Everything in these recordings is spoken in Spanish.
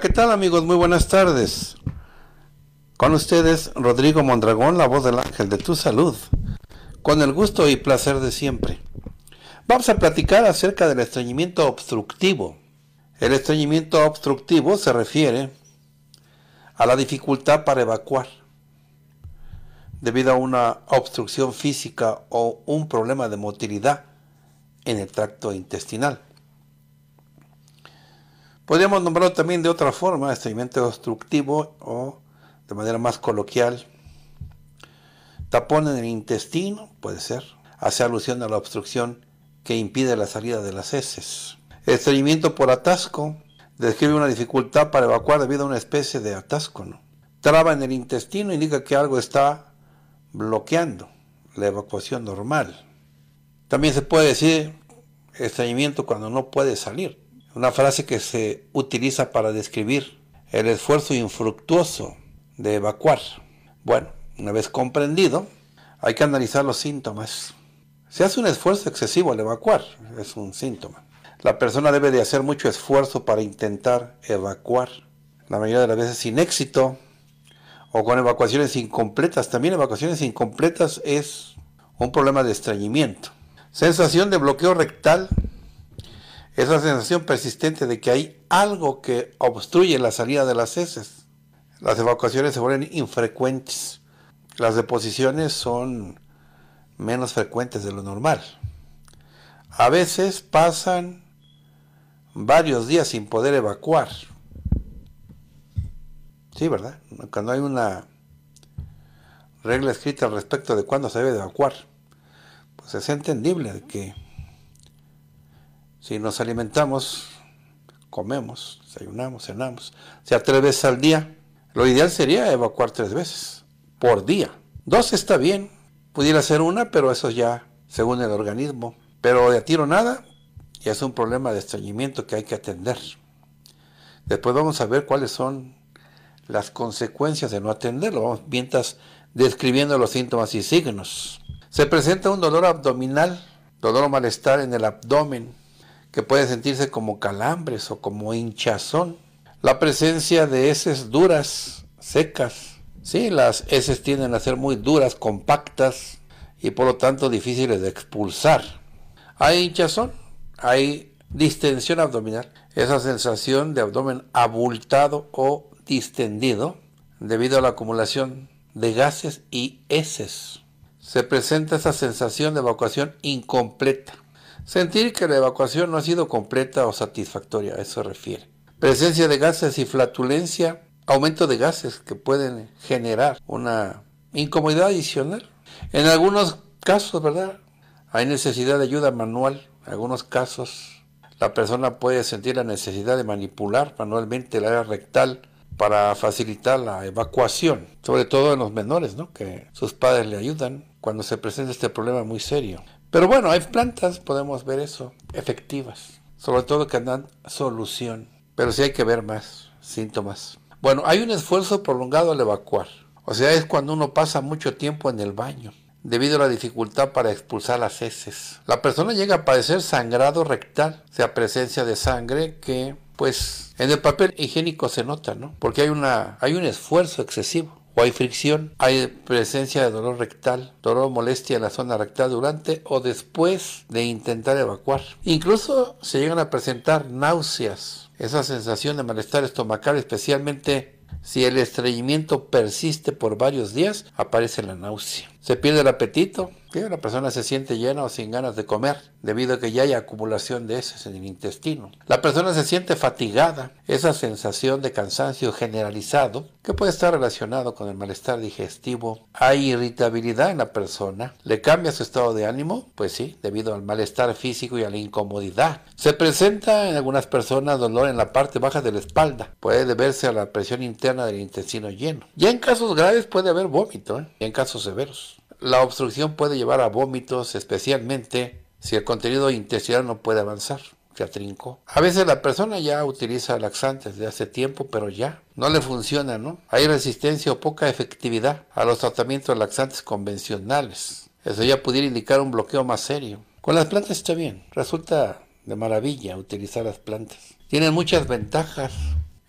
¿qué tal amigos? Muy buenas tardes. Con ustedes, Rodrigo Mondragón, la voz del ángel de tu salud, con el gusto y placer de siempre. Vamos a platicar acerca del estreñimiento obstructivo. El estreñimiento obstructivo se refiere a la dificultad para evacuar debido a una obstrucción física o un problema de motilidad en el tracto intestinal. Podríamos nombrarlo también de otra forma, estreñimiento obstructivo o de manera más coloquial, tapón en el intestino, puede ser, hace alusión a la obstrucción que impide la salida de las heces. Estreñimiento por atasco describe una dificultad para evacuar debido a una especie de atasco. Traba en el intestino indica que algo está bloqueando la evacuación normal. También se puede decir estreñimiento cuando no puede salir, una frase que se utiliza para describir el esfuerzo infructuoso de evacuar. Bueno, una vez comprendido, hay que analizar los síntomas. Se hace un esfuerzo excesivo al evacuar, es un síntoma. La persona debe de hacer mucho esfuerzo para intentar evacuar. La mayoría de las veces sin éxito o con evacuaciones incompletas. También evacuaciones incompletas es un problema de estreñimiento. Sensación de bloqueo rectal es sensación persistente de que hay algo que obstruye la salida de las heces. Las evacuaciones se vuelven infrecuentes. Las deposiciones son menos frecuentes de lo normal. A veces pasan varios días sin poder evacuar. Sí, ¿verdad? Cuando hay una regla escrita al respecto de cuándo se debe evacuar, pues es entendible que si nos alimentamos, comemos, desayunamos, cenamos, o sea, tres veces al día, lo ideal sería evacuar tres veces por día. Dos está bien, pudiera ser una, pero eso ya según el organismo. Pero de a tiro nada, ya es un problema de estreñimiento que hay que atender. Después vamos a ver cuáles son las consecuencias de no atenderlo. Vamos mientras describiendo los síntomas y signos. Se presenta un dolor abdominal, dolor o malestar en el abdomen, que puede sentirse como calambres o como hinchazón. La presencia de heces duras, secas. Sí, las heces tienden a ser muy duras, compactas y por lo tanto difíciles de expulsar. Hay hinchazón, hay distensión abdominal, esa sensación de abdomen abultado o distendido debido a la acumulación de gases y heces. Se presenta esa sensación de evacuación incompleta Sentir que la evacuación no ha sido completa o satisfactoria, eso se refiere. Presencia de gases y flatulencia, aumento de gases que pueden generar una incomodidad adicional. En algunos casos, ¿verdad? Hay necesidad de ayuda manual. En algunos casos, la persona puede sentir la necesidad de manipular manualmente el área rectal para facilitar la evacuación, sobre todo en los menores, ¿no? Que sus padres le ayudan cuando se presenta este problema muy serio. Pero bueno, hay plantas, podemos ver eso, efectivas. Sobre todo que dan solución. Pero sí hay que ver más síntomas. Bueno, hay un esfuerzo prolongado al evacuar. O sea, es cuando uno pasa mucho tiempo en el baño, debido a la dificultad para expulsar las heces. La persona llega a padecer sangrado rectal, o sea, presencia de sangre que, pues, en el papel higiénico se nota, ¿no? Porque hay, una, hay un esfuerzo excesivo hay fricción, hay presencia de dolor rectal, dolor o molestia en la zona rectal durante o después de intentar evacuar. Incluso se llegan a presentar náuseas, esa sensación de malestar estomacal, especialmente si el estreñimiento persiste por varios días, aparece la náusea. Se pierde el apetito, la persona se siente llena o sin ganas de comer, debido a que ya hay acumulación de heces en el intestino. La persona se siente fatigada, esa sensación de cansancio generalizado que puede estar relacionado con el malestar digestivo. Hay irritabilidad en la persona, le cambia su estado de ánimo, pues sí, debido al malestar físico y a la incomodidad. Se presenta en algunas personas dolor en la parte baja de la espalda, puede deberse a la presión interna del intestino lleno. Ya en casos graves puede haber vómito, ¿eh? y en casos severos. La obstrucción puede llevar a vómitos, especialmente si el contenido intestinal no puede avanzar. Se atrincó. A veces la persona ya utiliza laxantes de hace tiempo, pero ya no le funciona, ¿no? Hay resistencia o poca efectividad a los tratamientos laxantes convencionales. Eso ya pudiera indicar un bloqueo más serio. Con las plantas está bien. Resulta de maravilla utilizar las plantas. Tienen muchas ventajas.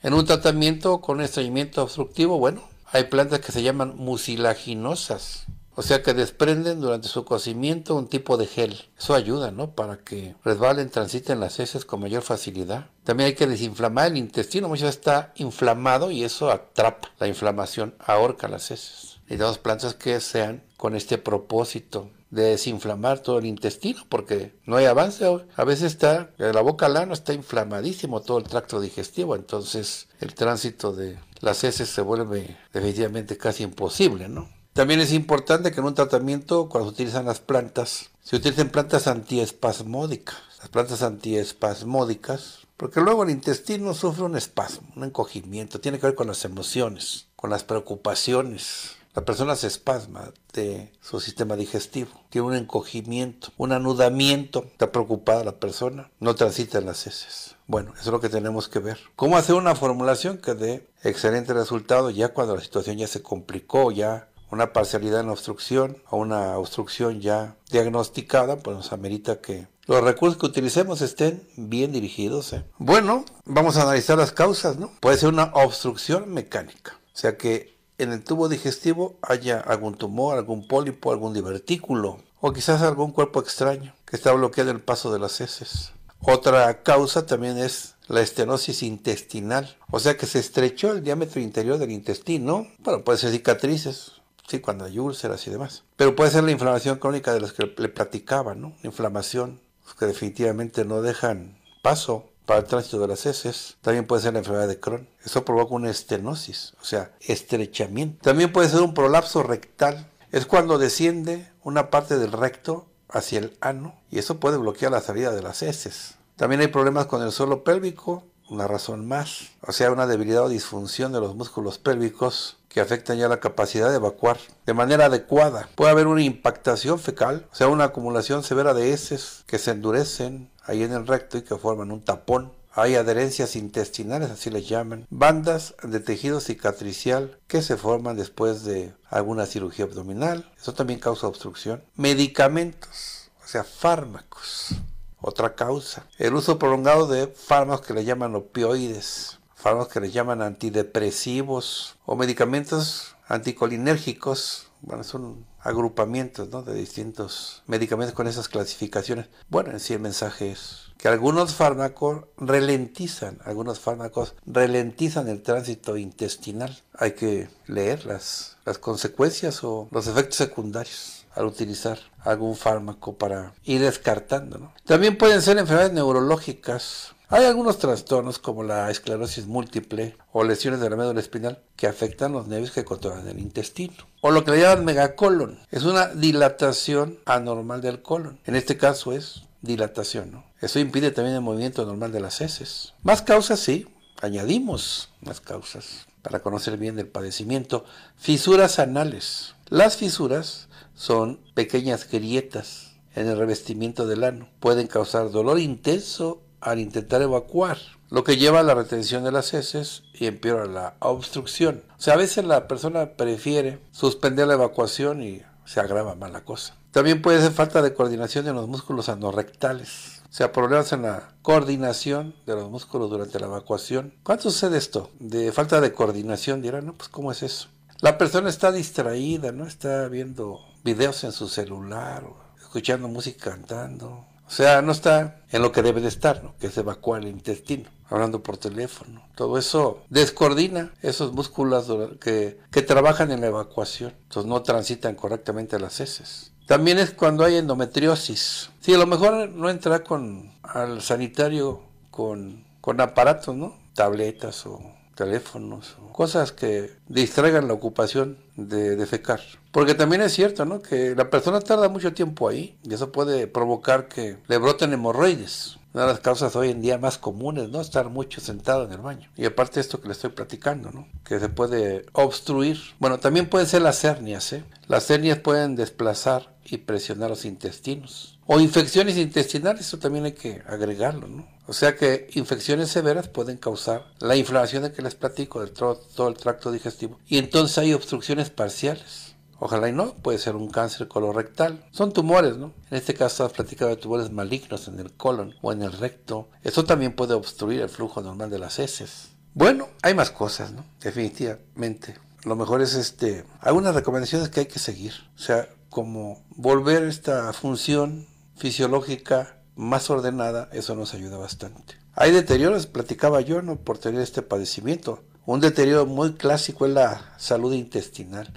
En un tratamiento con estreñimiento obstructivo, bueno, hay plantas que se llaman mucilaginosas o sea que desprenden durante su cocimiento un tipo de gel. Eso ayuda, ¿no? Para que resbalen, transiten las heces con mayor facilidad. También hay que desinflamar el intestino. Muchas veces está inflamado y eso atrapa la inflamación, ahorca las heces. Necesitamos plantas que sean con este propósito de desinflamar todo el intestino porque no hay avance. A veces está la boca lana está inflamadísimo todo el tracto digestivo, entonces el tránsito de las heces se vuelve definitivamente casi imposible, ¿no? También es importante que en un tratamiento, cuando se utilizan las plantas, se utilicen plantas antiespasmódicas. Las plantas antiespasmódicas, porque luego el intestino sufre un espasmo, un encogimiento, tiene que ver con las emociones, con las preocupaciones. La persona se espasma de su sistema digestivo, tiene un encogimiento, un anudamiento, está preocupada la persona, no transita las heces. Bueno, eso es lo que tenemos que ver. ¿Cómo hacer una formulación que dé excelente resultado ya cuando la situación ya se complicó, ya una parcialidad en obstrucción o una obstrucción ya diagnosticada, pues nos amerita que los recursos que utilicemos estén bien dirigidos. ¿eh? Bueno, vamos a analizar las causas, ¿no? Puede ser una obstrucción mecánica, o sea que en el tubo digestivo haya algún tumor, algún pólipo, algún divertículo o quizás algún cuerpo extraño que está bloqueando el paso de las heces. Otra causa también es la estenosis intestinal, o sea que se estrechó el diámetro interior del intestino, bueno, puede ser cicatrices, ¿sí? cuando hay úlceras y demás. Pero puede ser la inflamación crónica de las que le platicaba, ¿no? Inflamación pues, que definitivamente no dejan paso para el tránsito de las heces. También puede ser la enfermedad de Crohn. Eso provoca una estenosis, o sea, estrechamiento. También puede ser un prolapso rectal. Es cuando desciende una parte del recto hacia el ano y eso puede bloquear la salida de las heces. También hay problemas con el suelo pélvico, una razón más, o sea, una debilidad o disfunción de los músculos pélvicos que afectan ya la capacidad de evacuar de manera adecuada. Puede haber una impactación fecal, o sea, una acumulación severa de heces que se endurecen ahí en el recto y que forman un tapón. Hay adherencias intestinales, así les llaman, bandas de tejido cicatricial que se forman después de alguna cirugía abdominal. Eso también causa obstrucción. Medicamentos, o sea, fármacos otra causa, el uso prolongado de fármacos que le llaman opioides, fármacos que le llaman antidepresivos o medicamentos anticolinérgicos, bueno, son agrupamientos ¿no? de distintos medicamentos con esas clasificaciones. Bueno, en sí el mensaje es que algunos fármacos ralentizan, algunos fármacos ralentizan el tránsito intestinal. Hay que leer las, las consecuencias o los efectos secundarios al utilizar algún fármaco para ir descartando. ¿no? También pueden ser enfermedades neurológicas. Hay algunos trastornos como la esclerosis múltiple o lesiones de la médula espinal que afectan los nervios que controlan el intestino. O lo que le llaman megacolon. Es una dilatación anormal del colon. En este caso es dilatación. ¿no? Eso impide también el movimiento normal de las heces. Más causas, sí. Añadimos más causas para conocer bien el padecimiento. Fisuras anales. Las fisuras son pequeñas grietas en el revestimiento del ano. Pueden causar dolor intenso al intentar evacuar, lo que lleva a la retención de las heces y empeora la obstrucción. O sea, a veces la persona prefiere suspender la evacuación y se agrava más la cosa. También puede ser falta de coordinación de los músculos anorrectales. O sea, problemas en la coordinación de los músculos durante la evacuación. ¿Cuánto sucede esto? De falta de coordinación, dirán, no, pues ¿cómo es eso? La persona está distraída, ¿no? Está viendo videos en su celular, escuchando música cantando. O sea, no está en lo que debe de estar, ¿no? que es evacuar el intestino, hablando por teléfono. Todo eso descoordina esos músculos que, que trabajan en la evacuación. Entonces no transitan correctamente las heces. También es cuando hay endometriosis. Sí, a lo mejor no entra con al sanitario con, con aparatos, ¿no? Tabletas o teléfonos, cosas que distraigan la ocupación de defecar. Porque también es cierto, ¿no? Que la persona tarda mucho tiempo ahí y eso puede provocar que le broten hemorroides. Una de las causas hoy en día más comunes, ¿no? Estar mucho sentado en el baño. Y aparte esto que le estoy platicando, ¿no? Que se puede obstruir. Bueno, también pueden ser las hernias, ¿eh? Las hernias pueden desplazar y presionar los intestinos. O infecciones intestinales, eso también hay que agregarlo, ¿no? O sea que infecciones severas pueden causar la inflamación de que les platico, de todo, el tracto digestivo. Y entonces hay obstrucciones parciales. Ojalá y no, puede ser un cáncer colorectal. Son tumores, ¿no? En este caso has platicado de tumores malignos en el colon o en el recto. Eso también puede obstruir el flujo normal de las heces. Bueno, hay más cosas, ¿no? Definitivamente. Lo mejor es este. Algunas recomendaciones que hay que seguir. O sea, como volver esta función fisiológica más ordenada, eso nos ayuda bastante. Hay deterioros, platicaba yo, ¿no? por tener este padecimiento. Un deterioro muy clásico es la salud intestinal.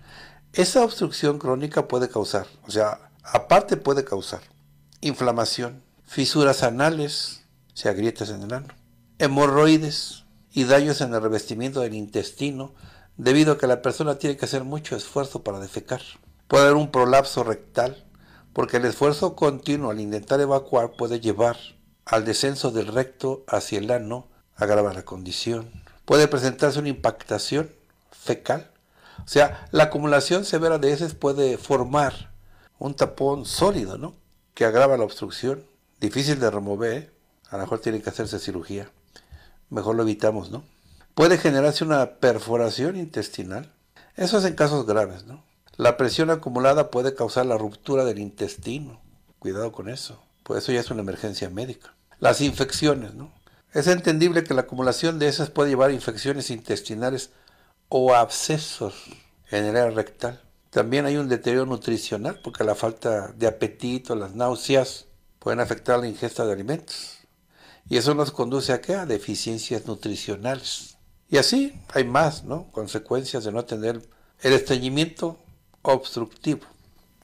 Esa obstrucción crónica puede causar, o sea, aparte puede causar inflamación, fisuras anales, o sea, grietas en el ano, hemorroides y daños en el revestimiento del intestino, debido a que la persona tiene que hacer mucho esfuerzo para defecar. Puede haber un prolapso rectal porque el esfuerzo continuo al intentar evacuar puede llevar al descenso del recto hacia el ano, agrava la condición. Puede presentarse una impactación fecal, o sea, la acumulación severa de heces puede formar un tapón sólido, ¿no? Que agrava la obstrucción, difícil de remover, ¿eh? a lo mejor tiene que hacerse cirugía. Mejor lo evitamos, ¿no? Puede generarse una perforación intestinal. Eso es en casos graves, ¿no? La presión acumulada puede causar la ruptura del intestino. Cuidado con eso. pues eso ya es una emergencia médica. Las infecciones, ¿no? Es entendible que la acumulación de esas puede llevar a infecciones intestinales o abscesos en el área rectal. También hay un deterioro nutricional porque la falta de apetito, las náuseas pueden afectar la ingesta de alimentos. Y eso nos conduce a qué? A deficiencias nutricionales. Y así hay más, ¿no? Consecuencias de no tener el estreñimiento obstructivo.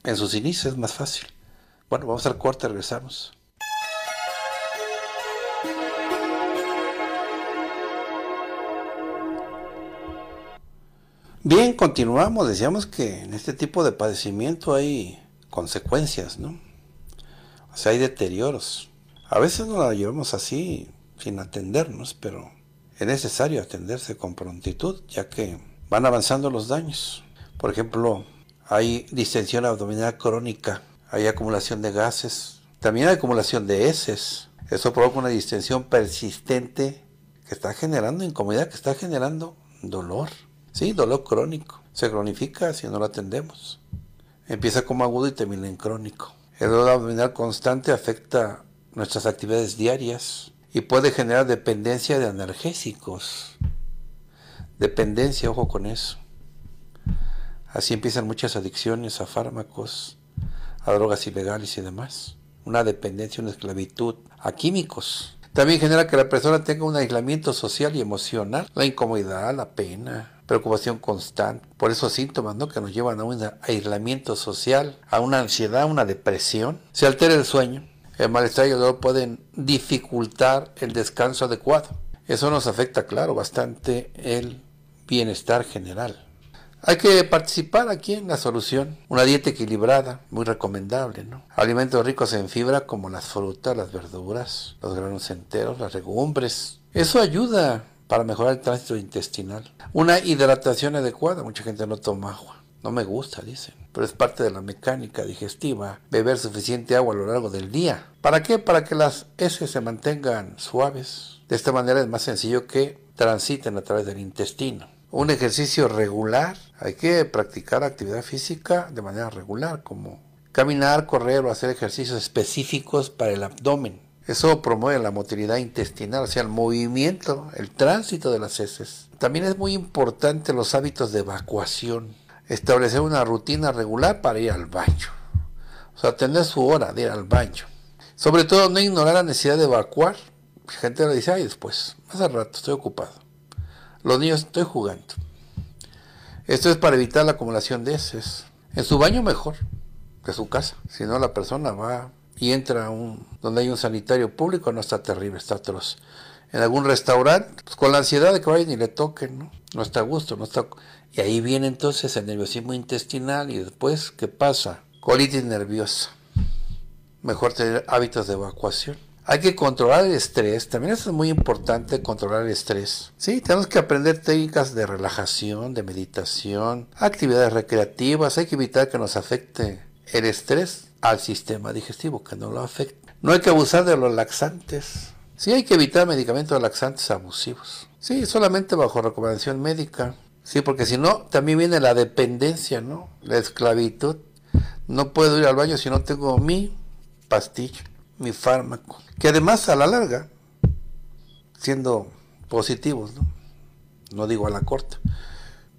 En sus inicios es más fácil. Bueno, vamos al corte, regresamos. Bien, continuamos. Decíamos que en este tipo de padecimiento hay consecuencias, ¿no? O sea, hay deterioros. A veces nos la llevamos así, sin atendernos, pero es necesario atenderse con prontitud, ya que van avanzando los daños. Por ejemplo, hay distensión abdominal crónica, hay acumulación de gases, también hay acumulación de heces. Eso provoca una distensión persistente que está generando incomodidad, que está generando dolor. Sí, dolor crónico. Se cronifica si no lo atendemos. Empieza como agudo y termina en crónico. El dolor abdominal constante afecta nuestras actividades diarias y puede generar dependencia de analgésicos. Dependencia, ojo con eso. Así empiezan muchas adicciones a fármacos, a drogas ilegales y demás. Una dependencia, una esclavitud a químicos. También genera que la persona tenga un aislamiento social y emocional, la incomodidad, la pena, preocupación constante, por esos síntomas ¿no? que nos llevan a un aislamiento social, a una ansiedad, a una depresión. Se altera el sueño, el malestar y el dolor pueden dificultar el descanso adecuado. Eso nos afecta, claro, bastante el bienestar general. Hay que participar aquí en la solución. Una dieta equilibrada, muy recomendable, ¿no? Alimentos ricos en fibra como las frutas, las verduras, los granos enteros, las legumbres. Eso ayuda para mejorar el tránsito intestinal. Una hidratación adecuada. Mucha gente no toma agua. No me gusta, dicen. Pero es parte de la mecánica digestiva beber suficiente agua a lo largo del día. ¿Para qué? Para que las heces se mantengan suaves. De esta manera es más sencillo que transiten a través del intestino un ejercicio regular. Hay que practicar actividad física de manera regular, como caminar, correr o hacer ejercicios específicos para el abdomen. Eso promueve la motilidad intestinal, o sea, el movimiento, el tránsito de las heces. También es muy importante los hábitos de evacuación. Establecer una rutina regular para ir al baño. O sea, tener su hora de ir al baño. Sobre todo no ignorar la necesidad de evacuar. La gente le dice, ay, después, más al rato, estoy ocupado. Los niños estoy jugando. Esto es para evitar la acumulación de heces. En su baño mejor que su casa. Si no, la persona va y entra a un, donde hay un sanitario público, no está terrible, está atroz. En algún restaurante, pues, con la ansiedad de que vayan y le toquen, ¿no? No está a gusto, no está... Y ahí viene entonces el nerviosismo intestinal y después, ¿qué pasa? Colitis nerviosa. Mejor tener hábitos de evacuación. Hay que controlar el estrés, también es muy importante controlar el estrés. Sí, tenemos que aprender técnicas de relajación, de meditación, actividades recreativas, hay que evitar que nos afecte el estrés al sistema digestivo, que no lo afecte. No hay que abusar de los laxantes. Sí, hay que evitar medicamentos laxantes abusivos. Sí, solamente bajo recomendación médica. Sí, porque si no, también viene la dependencia, ¿no? La esclavitud. No puedo ir al baño si no tengo mi pastilla mi fármaco. Que además a la larga, siendo positivos, ¿no? digo a la corta,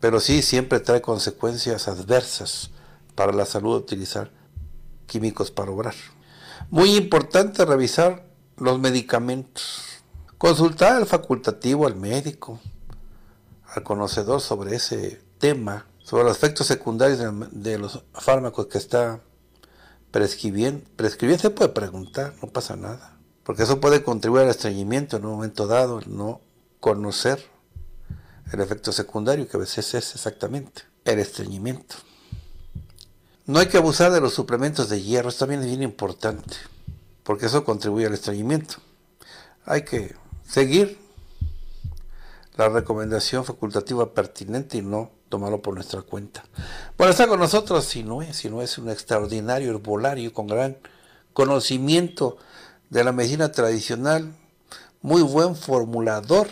pero sí siempre trae consecuencias adversas para la salud utilizar químicos para obrar. Muy importante revisar los medicamentos. Consultar al facultativo, al médico, al conocedor sobre ese tema, sobre los efectos secundarios de los fármacos que está prescribir, se puede preguntar, no pasa nada. Porque eso puede contribuir al estreñimiento en un momento dado, no conocer el efecto secundario, que a veces es exactamente el estreñimiento. No hay que abusar de los suplementos de hierro, esto también es bien importante, porque eso contribuye al estreñimiento. Hay que seguir la recomendación facultativa pertinente y no tomarlo por nuestra cuenta. Bueno, está con nosotros si no es si no es un extraordinario herbolario con gran conocimiento de la medicina tradicional, muy buen formulador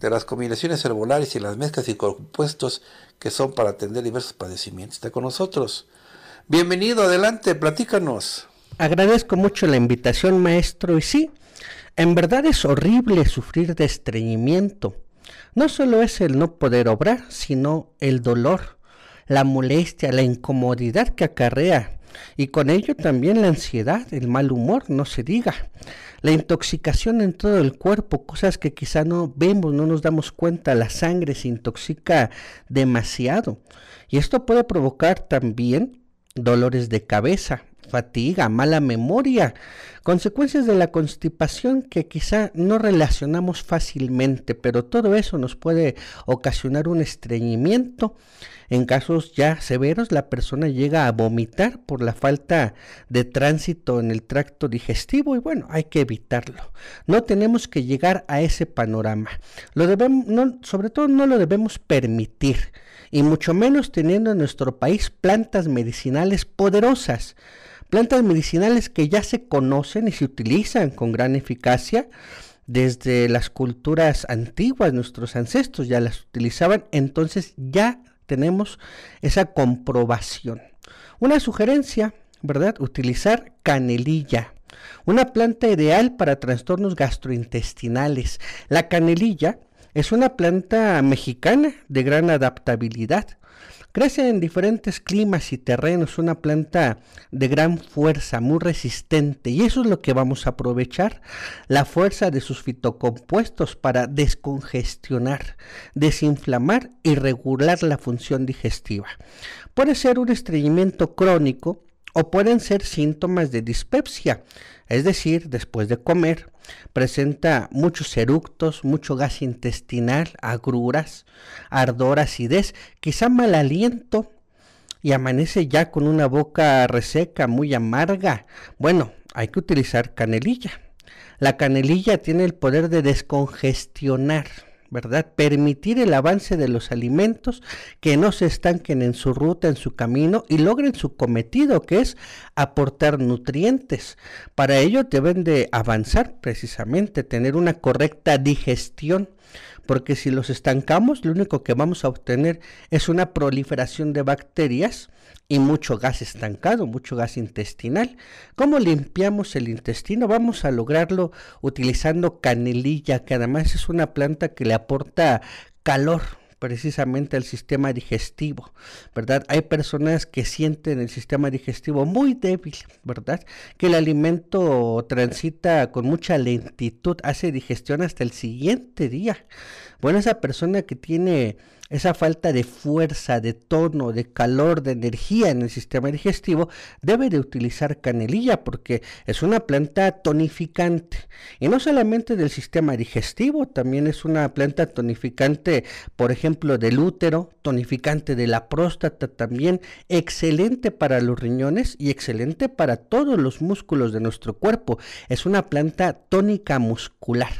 de las combinaciones herbolares... y las mezclas y compuestos que son para atender diversos padecimientos. Está con nosotros. Bienvenido, adelante, platícanos. Agradezco mucho la invitación, maestro. Y sí, en verdad es horrible sufrir de estreñimiento no solo es el no poder obrar, sino el dolor, la molestia, la incomodidad que acarrea y con ello también la ansiedad, el mal humor, no se diga, la intoxicación en todo el cuerpo, cosas que quizá no vemos, no nos damos cuenta, la sangre se intoxica demasiado y esto puede provocar también dolores de cabeza, fatiga, mala memoria, Consecuencias de la constipación que quizá no relacionamos fácilmente, pero todo eso nos puede ocasionar un estreñimiento. En casos ya severos, la persona llega a vomitar por la falta de tránsito en el tracto digestivo y bueno, hay que evitarlo. No tenemos que llegar a ese panorama. Lo debemos, sobre todo no lo debemos permitir y mucho menos teniendo en nuestro país plantas medicinales poderosas plantas medicinales que ya se conocen y se utilizan con gran eficacia desde las culturas antiguas, nuestros ancestros ya las utilizaban, entonces ya tenemos esa comprobación. Una sugerencia, ¿verdad? Utilizar canelilla, una planta ideal para trastornos gastrointestinales. La canelilla es una planta mexicana de gran adaptabilidad. Crece en diferentes climas y terrenos, una planta de gran fuerza, muy resistente, y eso es lo que vamos a aprovechar, la fuerza de sus fitocompuestos para descongestionar, desinflamar y regular la función digestiva. Puede ser un estreñimiento crónico o pueden ser síntomas de dispepsia es decir, después de comer, presenta muchos eructos, mucho gas intestinal, agruras, ardor, acidez, quizá mal aliento y amanece ya con una boca reseca, muy amarga. Bueno, hay que utilizar canelilla. La canelilla tiene el poder de descongestionar ¿verdad? Permitir el avance de los alimentos que no se estanquen en su ruta, en su camino y logren su cometido, que es aportar nutrientes. Para ello deben de avanzar precisamente, tener una correcta digestión porque si los estancamos, lo único que vamos a obtener es una proliferación de bacterias y mucho gas estancado, mucho gas intestinal. ¿Cómo limpiamos el intestino? Vamos a lograrlo utilizando canelilla, que además es una planta que le aporta calor precisamente el sistema digestivo, ¿verdad? Hay personas que sienten el sistema digestivo muy débil, ¿verdad? Que el alimento transita con mucha lentitud, hace digestión hasta el siguiente día. Bueno, esa persona que tiene esa falta de fuerza, de tono, de calor, de energía en el sistema digestivo, debe de utilizar canelilla porque es una planta tonificante. Y no solamente del sistema digestivo, también es una planta tonificante, por ejemplo, del útero, tonificante de la próstata también, excelente para los riñones y excelente para todos los músculos de nuestro cuerpo. Es una planta tónica muscular.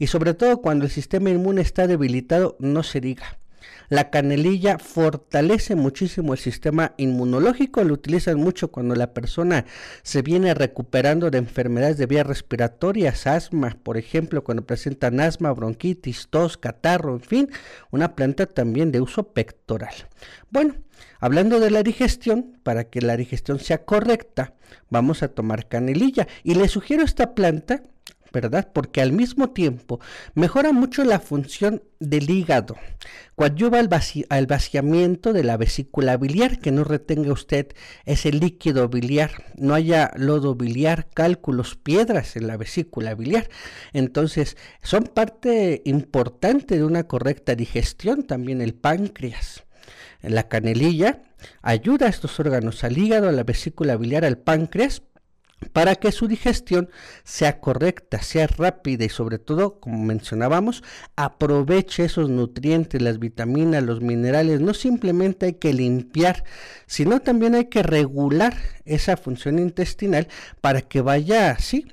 Y sobre todo cuando el sistema inmune está debilitado, no se diga. La canelilla fortalece muchísimo el sistema inmunológico, lo utilizan mucho cuando la persona se viene recuperando de enfermedades de vías respiratorias, asma, por ejemplo, cuando presentan asma, bronquitis, tos, catarro, en fin, una planta también de uso pectoral. Bueno, Hablando de la digestión, para que la digestión sea correcta, vamos a tomar canelilla. Y le sugiero esta planta ¿verdad? Porque al mismo tiempo mejora mucho la función del hígado, coadyuva al, al vaciamiento de la vesícula biliar, que no retenga usted ese líquido biliar, no haya lodo biliar, cálculos, piedras en la vesícula biliar. Entonces, son parte importante de una correcta digestión también el páncreas. La canelilla ayuda a estos órganos, al hígado, a la vesícula biliar, al páncreas, para que su digestión sea correcta, sea rápida y sobre todo, como mencionábamos, aproveche esos nutrientes, las vitaminas, los minerales. No simplemente hay que limpiar, sino también hay que regular esa función intestinal para que vaya así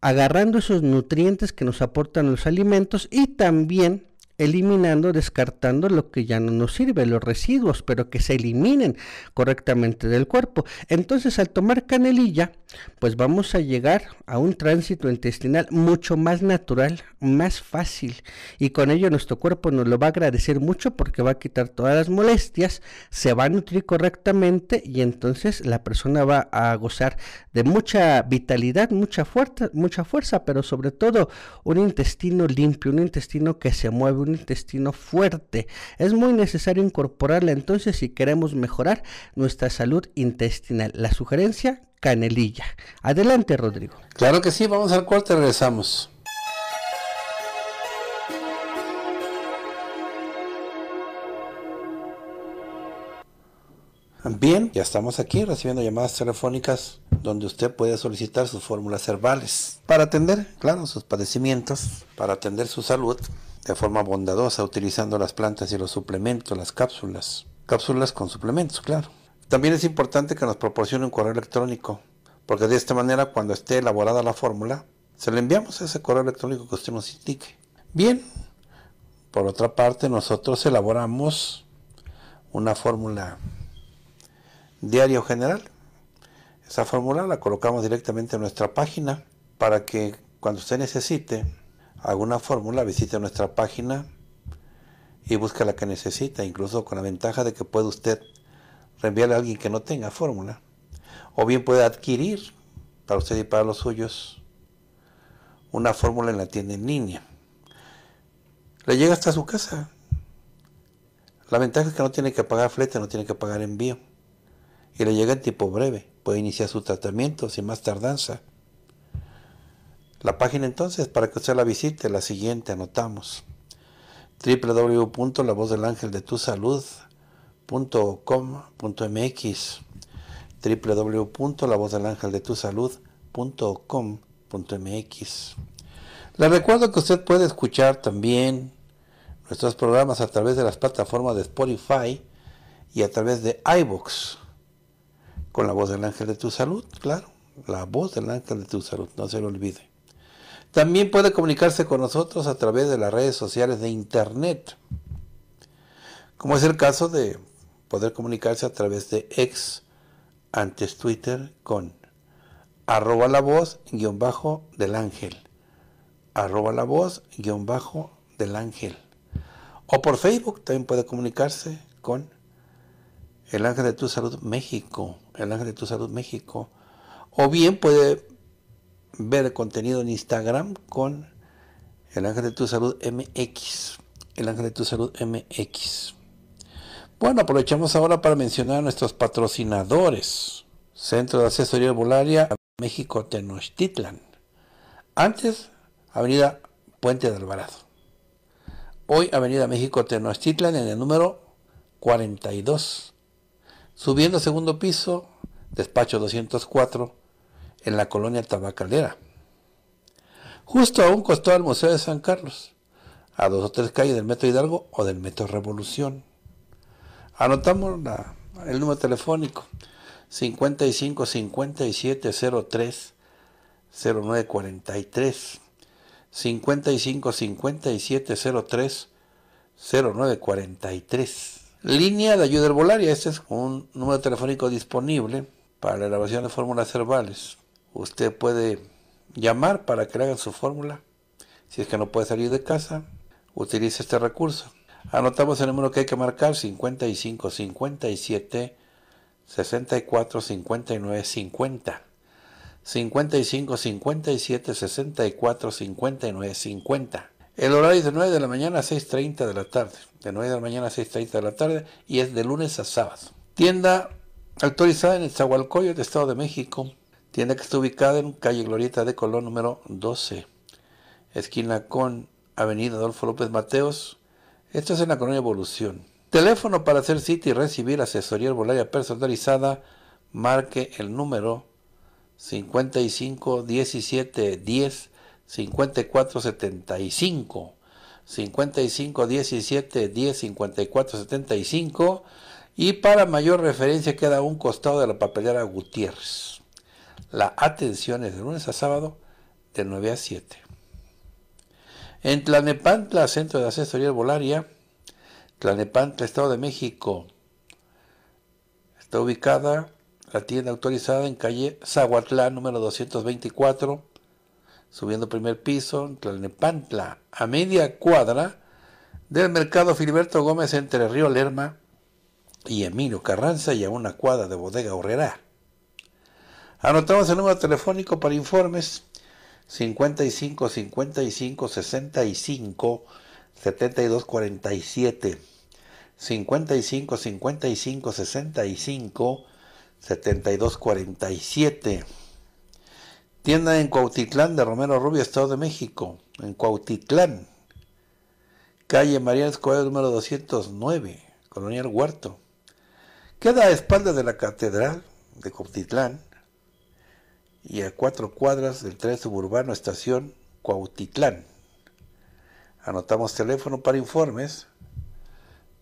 agarrando esos nutrientes que nos aportan los alimentos y también eliminando, descartando lo que ya no nos sirve, los residuos, pero que se eliminen correctamente del cuerpo. Entonces, al tomar canelilla, pues vamos a llegar a un tránsito intestinal mucho más natural, más fácil, y con ello nuestro cuerpo nos lo va a agradecer mucho porque va a quitar todas las molestias, se va a nutrir correctamente y entonces la persona va a gozar de mucha vitalidad, mucha fuerza, mucha fuerza, pero sobre todo un intestino limpio, un intestino que se mueve un intestino fuerte. Es muy necesario incorporarla entonces si queremos mejorar nuestra salud intestinal. La sugerencia, canelilla. Adelante, Rodrigo. Claro que sí, vamos al corte, regresamos. Bien, ya estamos aquí recibiendo llamadas telefónicas donde usted puede solicitar sus fórmulas herbales para atender, claro, sus padecimientos, para atender su salud de forma bondadosa utilizando las plantas y los suplementos, las cápsulas. Cápsulas con suplementos, claro. También es importante que nos proporcione un correo electrónico, porque de esta manera cuando esté elaborada la fórmula, se le enviamos ese correo electrónico que usted nos indique. Bien, por otra parte, nosotros elaboramos una fórmula diario general. Esa fórmula la colocamos directamente en nuestra página para que cuando usted necesite alguna fórmula, visite nuestra página y busca la que necesita, incluso con la ventaja de que puede usted reenviarle a alguien que no tenga fórmula. O bien puede adquirir para usted y para los suyos una fórmula en la tienda en línea. Le llega hasta su casa. La ventaja es que no tiene que pagar flete, no tiene que pagar envío. Y le llega en tiempo breve. Puede iniciar su tratamiento sin más tardanza. La página entonces, para que usted la visite, la siguiente anotamos www.lavozdelangeldetusalud.com.mx www.lavozdelangeldetusalud.com.mx Le recuerdo que usted puede escuchar también nuestros programas a través de las plataformas de Spotify y a través de iBox con la voz del ángel de tu salud, claro, la voz del ángel de tu salud, no se lo olvide. También puede comunicarse con nosotros a través de las redes sociales de Internet, como es el caso de poder comunicarse a través de ex, antes Twitter, con arroba la voz guión bajo del ángel, arroba la voz guión bajo del ángel. O por Facebook también puede comunicarse con el ángel de tu salud México, el ángel de tu salud México. O bien puede ver contenido en Instagram con el ángel de tu salud MX. El ángel de tu salud MX. Bueno, aprovechamos ahora para mencionar a nuestros patrocinadores. Centro de Asesoría Volaria. México Tenochtitlan. Antes, Avenida Puente de Alvarado. Hoy, Avenida México Tenochtitlan en el número 42. Subiendo segundo piso, despacho 204 en la colonia tabacalera. Justo a un costado del Museo de San Carlos, a dos o tres calles del Metro Hidalgo o del Metro Revolución. Anotamos el número telefónico 55 57 03 09 43 55 57 03 09 43 Línea de ayuda herbolaria, este es un número telefónico disponible para la elaboración de fórmulas herbales. Usted puede llamar para que le hagan su fórmula. Si es que no puede salir de casa, utilice este recurso. Anotamos el número que hay que marcar 55 57 64 59 50. 55 57 64 59 50. El horario es de 9 de la mañana a 6.30 de la tarde. De 9 de la mañana a 6.30 de la tarde y es de lunes a sábado. Tienda autorizada en el Zahualcoyo, del Estado de México. Tienda que está ubicada en calle Glorieta de Colón número 12, esquina con Avenida Adolfo López Mateos. Esto es en la colonia Evolución. Teléfono para hacer cita y recibir asesoría volaria personalizada. Marque el número 55 17 10 54 75. 55 17 10 54 75. Y para mayor referencia queda un costado de la papelera Gutiérrez. La atención es de lunes a sábado de 9 a 7. En Tlanepantla, Centro de Asesoría Volaria, Tlanepantla, Estado de México, está ubicada la tienda autorizada en calle Zahuatlán, número 224, subiendo primer piso, en Tlanepantla, a media cuadra del mercado Filiberto Gómez entre Río Lerma y Emilio Carranza y a una cuadra de Bodega Horrera. Anotamos el número telefónico para informes 55 55 65 72 47 55 55 65 72 47 Tienda en Cuautitlán de Romero Rubio, Estado de México. En Cuautitlán. Calle María Escobar número 209, Colonial Huerto. Queda a espaldas de la Catedral de Cuautitlán y a cuatro cuadras del tren suburbano estación Cuautitlán. Anotamos teléfono para informes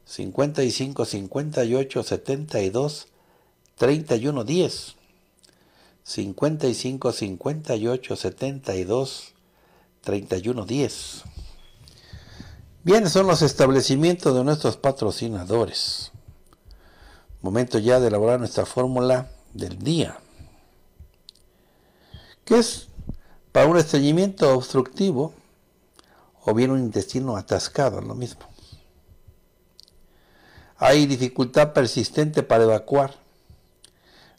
55 58 72 31 10. 55 58 72 31 10. Bien, son los establecimientos de nuestros patrocinadores. Momento ya de elaborar nuestra fórmula del día que es para un estreñimiento obstructivo o bien un intestino atascado, lo mismo. Hay dificultad persistente para evacuar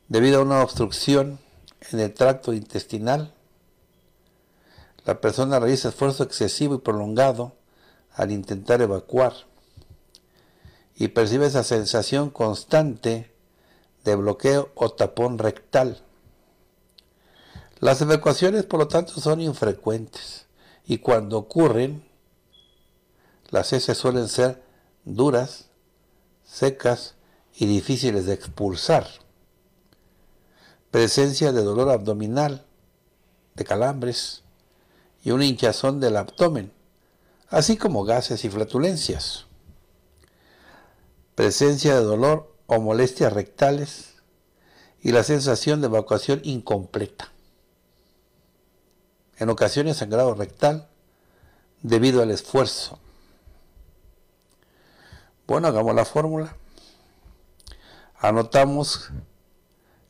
debido a una obstrucción en el tracto intestinal. La persona realiza esfuerzo excesivo y prolongado al intentar evacuar y percibe esa sensación constante de bloqueo o tapón rectal. Las evacuaciones, por lo tanto, son infrecuentes y cuando ocurren, las heces suelen ser duras, secas y difíciles de expulsar. Presencia de dolor abdominal, de calambres y una hinchazón del abdomen, así como gases y flatulencias. Presencia de dolor o molestias rectales y la sensación de evacuación incompleta en ocasiones sangrado rectal debido al esfuerzo. Bueno, hagamos la fórmula. Anotamos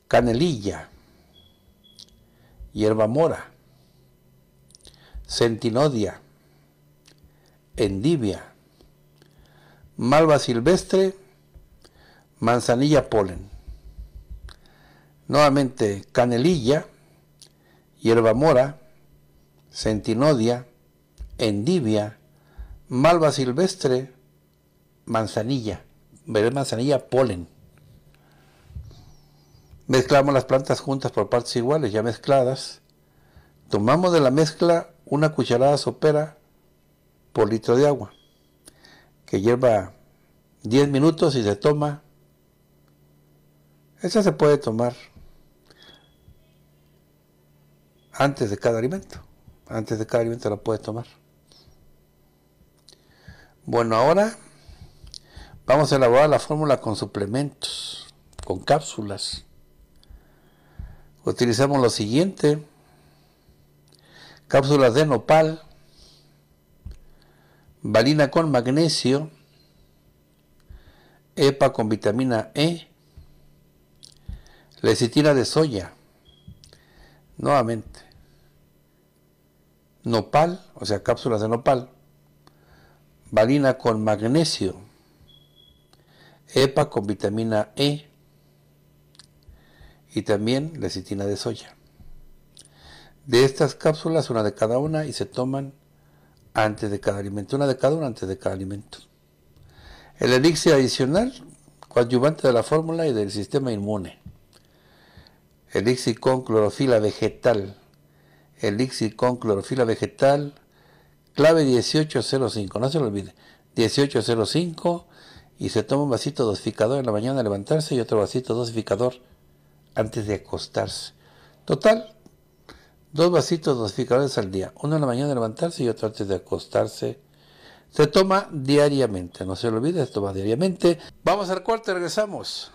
canelilla, hierba mora, centinodia, endivia, malva silvestre, manzanilla polen. Nuevamente canelilla, hierba mora, centinodia, endivia, malva silvestre, manzanilla, veré manzanilla polen. Mezclamos las plantas juntas por partes iguales, ya mezcladas. Tomamos de la mezcla una cucharada sopera por litro de agua, que lleva 10 minutos y se toma. Esa se puede tomar antes de cada alimento. Antes de cada alimento la puedes tomar. Bueno, ahora vamos a elaborar la fórmula con suplementos, con cápsulas. Utilizamos lo siguiente. Cápsulas de nopal, valina con magnesio, EPA con vitamina E, lecitina de soya, nuevamente nopal, o sea, cápsulas de nopal, valina con magnesio, EPA con vitamina E y también lecitina de soya. De estas cápsulas, una de cada una y se toman antes de cada alimento, una de cada una antes de cada alimento. El elixir adicional, coadyuvante de la fórmula y del sistema inmune. Elixir con clorofila vegetal, elixir con clorofila vegetal, clave 1805, no se lo olvide, 1805, y se toma un vasito dosificador en la mañana al levantarse y otro vasito dosificador antes de acostarse. Total, dos vasitos dosificadores al día, uno en la mañana al levantarse y otro antes de acostarse. Se toma diariamente, no se lo olvide, se toma diariamente. Vamos al y regresamos.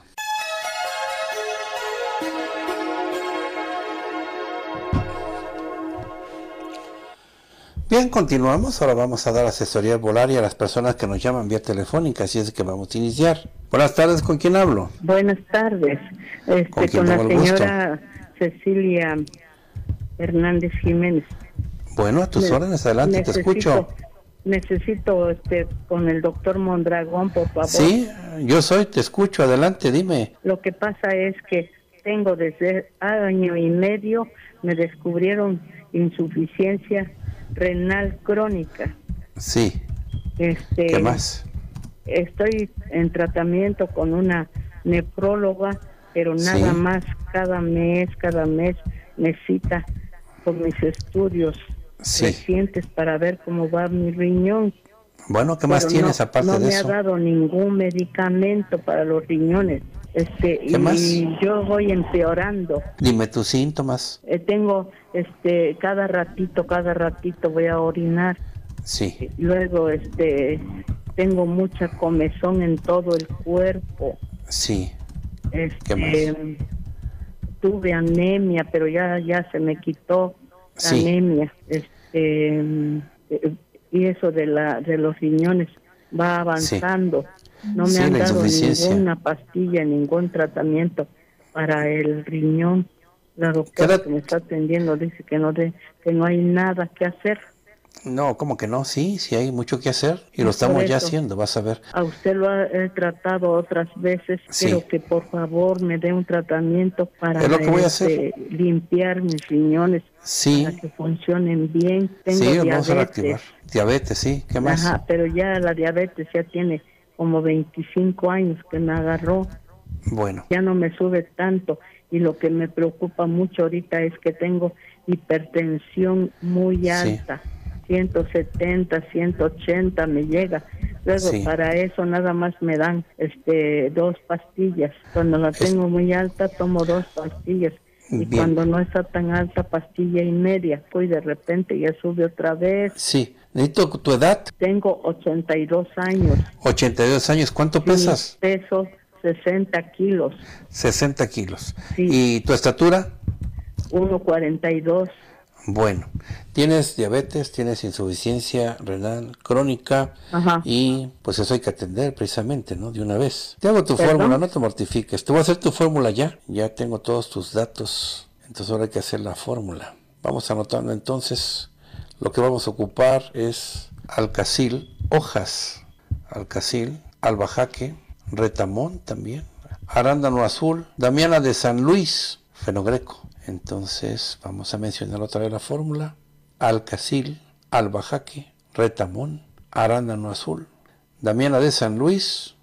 Bien, continuamos. Ahora vamos a dar asesoría y a las personas que nos llaman vía telefónica, así es que vamos a iniciar. Buenas tardes, ¿con quién hablo? Buenas tardes, este, con, la señora Cecilia Hernández Jiménez. Bueno, a tus órdenes, adelante, te escucho. Necesito este, con el doctor Mondragón, por favor. Sí, yo soy, te escucho, adelante, dime. Lo que pasa es que tengo desde año y medio, me descubrieron insuficiencia renal crónica. Sí. Este, ¿Qué más? Estoy en tratamiento con una nefróloga, pero nada más cada mes, cada mes me cita por mis estudios recientes para ver cómo va mi riñón. Bueno, ¿qué más tienes aparte de eso? No me ha dado ningún medicamento para los riñones. Este, y yo voy empeorando. Dime tus síntomas. Eh, tengo, este, cada ratito, cada ratito voy a orinar. Sí. Luego, este, tengo mucha comezón en todo el cuerpo. Sí. ¿Qué más? Este, tuve anemia, pero ya, ya se me quitó la anemia. Este, eh, y eso de, la, de los riñones va avanzando. No me han dado ninguna pastilla, ningún tratamiento para el riñón. La doctora que me está atendiendo dice que no, de, que no hay nada que hacer. No, como que no, sí, sí hay mucho que hacer y lo estamos ya haciendo, vas a ver. A usted lo ha tratado otras veces, pero que por favor me dé un tratamiento para lo este, limpiar mis riñones para que funcionen bien. sí, diabetes. vamos a reactivar. Diabetes, sí, ¿qué más? Ajá, pero ya la diabetes ya tiene como 25 años que me agarró. Bueno. Ya no me sube tanto y lo que me preocupa mucho ahorita es que tengo hipertensión muy alta. 170, 180 me llega. Luego para eso nada más me dan este dos pastillas. Cuando la tengo muy alta tomo dos pastillas y cuando no está tan alta pastilla y media, pues de repente ya sube otra vez. Sí. Necesito tu edad. Tengo 82 años. 82 años, ¿cuánto pesas? Peso 60 kilos. 60 kilos. ¿Y tu estatura? 1,42. Bueno, tienes diabetes, tienes insuficiencia renal crónica y pues eso hay que atender precisamente, ¿no? De una vez. Te hago tu fórmula, no te mortifiques. Te voy a hacer tu fórmula ya. Ya tengo todos tus datos. Entonces ahora hay que hacer la fórmula. Vamos anotando entonces. Lo que vamos a ocupar es alcacil, hojas, alcacil, albajaque, retamón también, arándano azul, damiana de San Luis, fenogreco. Entonces vamos a mencionar otra vez la fórmula. Alcacil, albajaque, retamón, arándano azul, damiana de San Luis,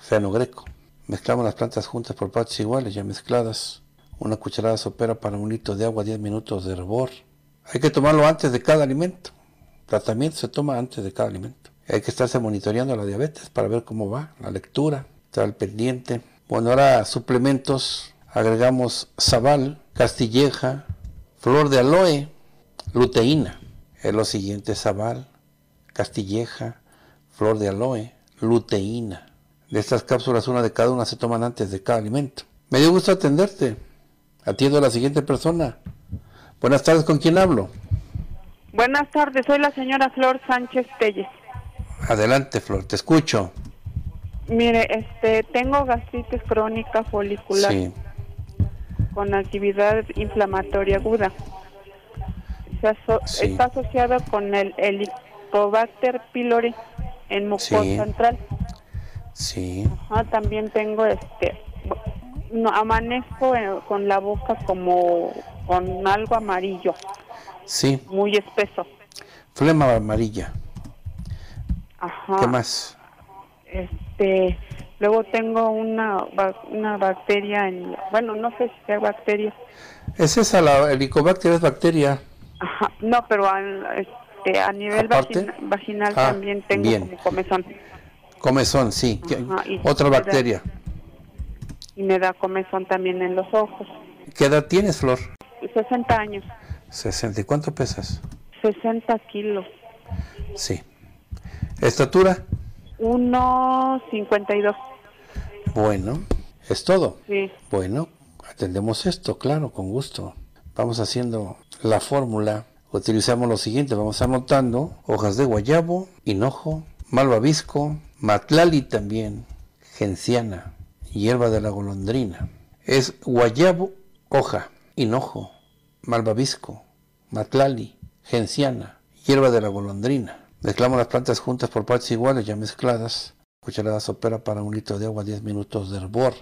fenogreco. Mezclamos las plantas juntas por partes iguales, ya mezcladas. Una cucharada sopera para un litro de agua, 10 minutos de hervor. Hay que tomarlo antes de cada alimento. tratamiento se toma antes de cada alimento. Hay que estarse monitoreando la diabetes para ver cómo va, la lectura, estar el pendiente. Bueno, ahora suplementos agregamos sabal, castilleja, flor de aloe, luteína. Es lo siguiente, sabal, castilleja, flor de aloe, luteína. De estas cápsulas, una de cada una se toman antes de cada alimento. Me dio gusto atenderte. Atiendo a la siguiente persona. Buenas tardes, ¿con quién hablo? Buenas tardes, soy la señora Flor Sánchez Telles. Adelante, Flor, te escucho. Mire, este, tengo gastritis crónica folicular. Sí con actividad inflamatoria aguda. Está asociado con el Helicobacter pylori en mucosa central. Sí. Ajá, también tengo este. amanezco eh, con la boca como con algo amarillo. Sí. Muy espeso. Flema amarilla. Ajá. ¿Qué más? Este Luego tengo una, una bacteria en... Bueno, no sé si sea bacteria. ¿Es esa la helicobacter? ¿Es bacteria? no, pero este, a nivel vaginal ah, también tengo comezón. Comezón, sí. Otra bacteria. y me da comezón también en los ojos. ¿Qué edad tienes, Flor? 60 años. 60. ¿Y cuánto pesas? 60 kilos. Sí. ¿Estatura? 1.52. Bueno, es todo. Sí. Bueno, atendemos esto, claro, con gusto. Vamos haciendo la fórmula. Utilizamos lo siguiente, vamos anotando hojas de guayabo, hinojo, malvavisco, matlali también, genciana, hierba de la golondrina. Es guayabo, hoja, hinojo, malvavisco, matlali, genciana, hierba de la golondrina Mezclamos las plantas juntas por partes iguales ya mezcladas. Cucharada sopera para un litro de agua, 10 minutos de hervor.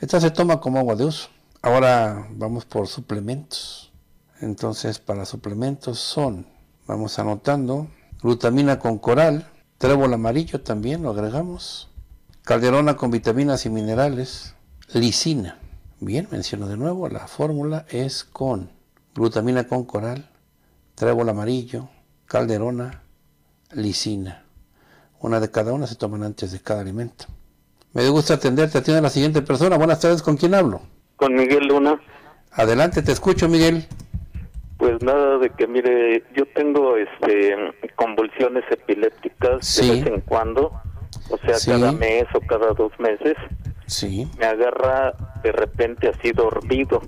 Esta se toma como agua de uso. Ahora vamos por suplementos. Entonces para suplementos son, vamos anotando, glutamina con coral, trébol amarillo también lo agregamos, calderona con vitaminas y minerales, lisina. Bien, menciono de nuevo, la fórmula es con glutamina con coral, trébol amarillo, calderona, lisina. Una de cada una se toman antes de cada alimento. Me gusta atenderte, atiende a la siguiente persona. Buenas tardes, ¿con quién hablo? Con Miguel Luna. Adelante, te escucho, Miguel. Pues nada de que mire, yo tengo este convulsiones epilépticas de vez en cuando, o sea, cada mes o cada dos meses. Sí. Me agarra de repente así dormido.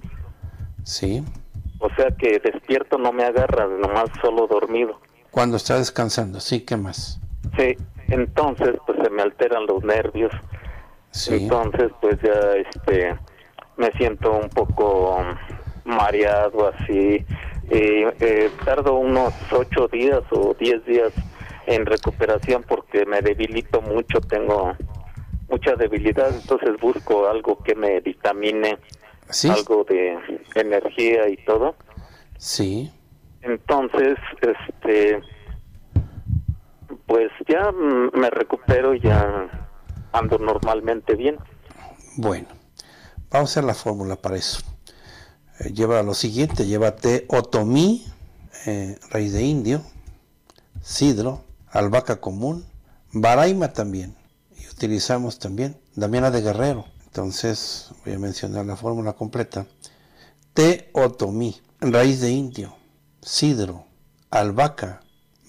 Sí. O sea que despierto no me agarra, nomás solo dormido cuando está descansando. Sí, ¿qué más? Sí, entonces pues se me alteran los nervios. Sí. Entonces pues ya este me siento un poco mareado así. Y, eh, tardo unos ocho días o diez días en recuperación porque me debilito mucho, tengo mucha debilidad, entonces busco algo que me vitamine, algo de energía y todo. Sí. Entonces, este, pues ya mm, me recupero, ya ando normalmente bien. Bueno, vamos a hacer la fórmula para eso. Eh, lleva lo siguiente, llévate otomí, eh, raíz de indio, sidro, albahaca común, baraima también. Y utilizamos también damiana de guerrero. Entonces voy a mencionar la fórmula completa. Te otomí, raíz de indio, Cidro, albahaca,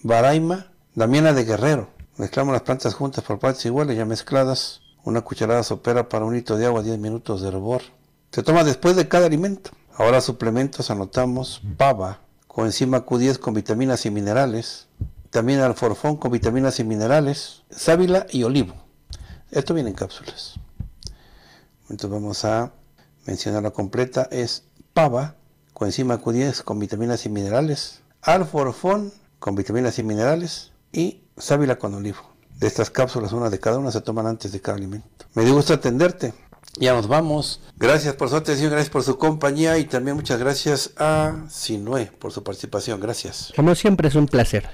baraima, damiana de guerrero. Mezclamos las plantas juntas por partes iguales, ya mezcladas. Una cucharada sopera para un litro de agua, 10 minutos de hervor. Se toma después de cada alimento. Ahora suplementos anotamos pava, coenzima Q10 con vitaminas y minerales. También alforfón con vitaminas y minerales. Sábila y olivo. Esto viene en cápsulas. Entonces vamos a mencionar la completa. Es pava, coenzima Q10 con vitaminas y minerales, alforfón con vitaminas y minerales y sábila con olivo. De estas cápsulas, una de cada una se toman antes de cada alimento. Me dio gusto atenderte. Ya nos vamos. Gracias por su atención, gracias por su compañía y también muchas gracias a Sinue por su participación. Gracias. Como siempre es un placer.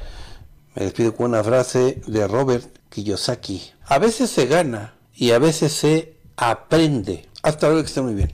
Me despido con una frase de Robert Kiyosaki. A veces se gana y a veces se aprende. Hasta luego, que esté muy bien.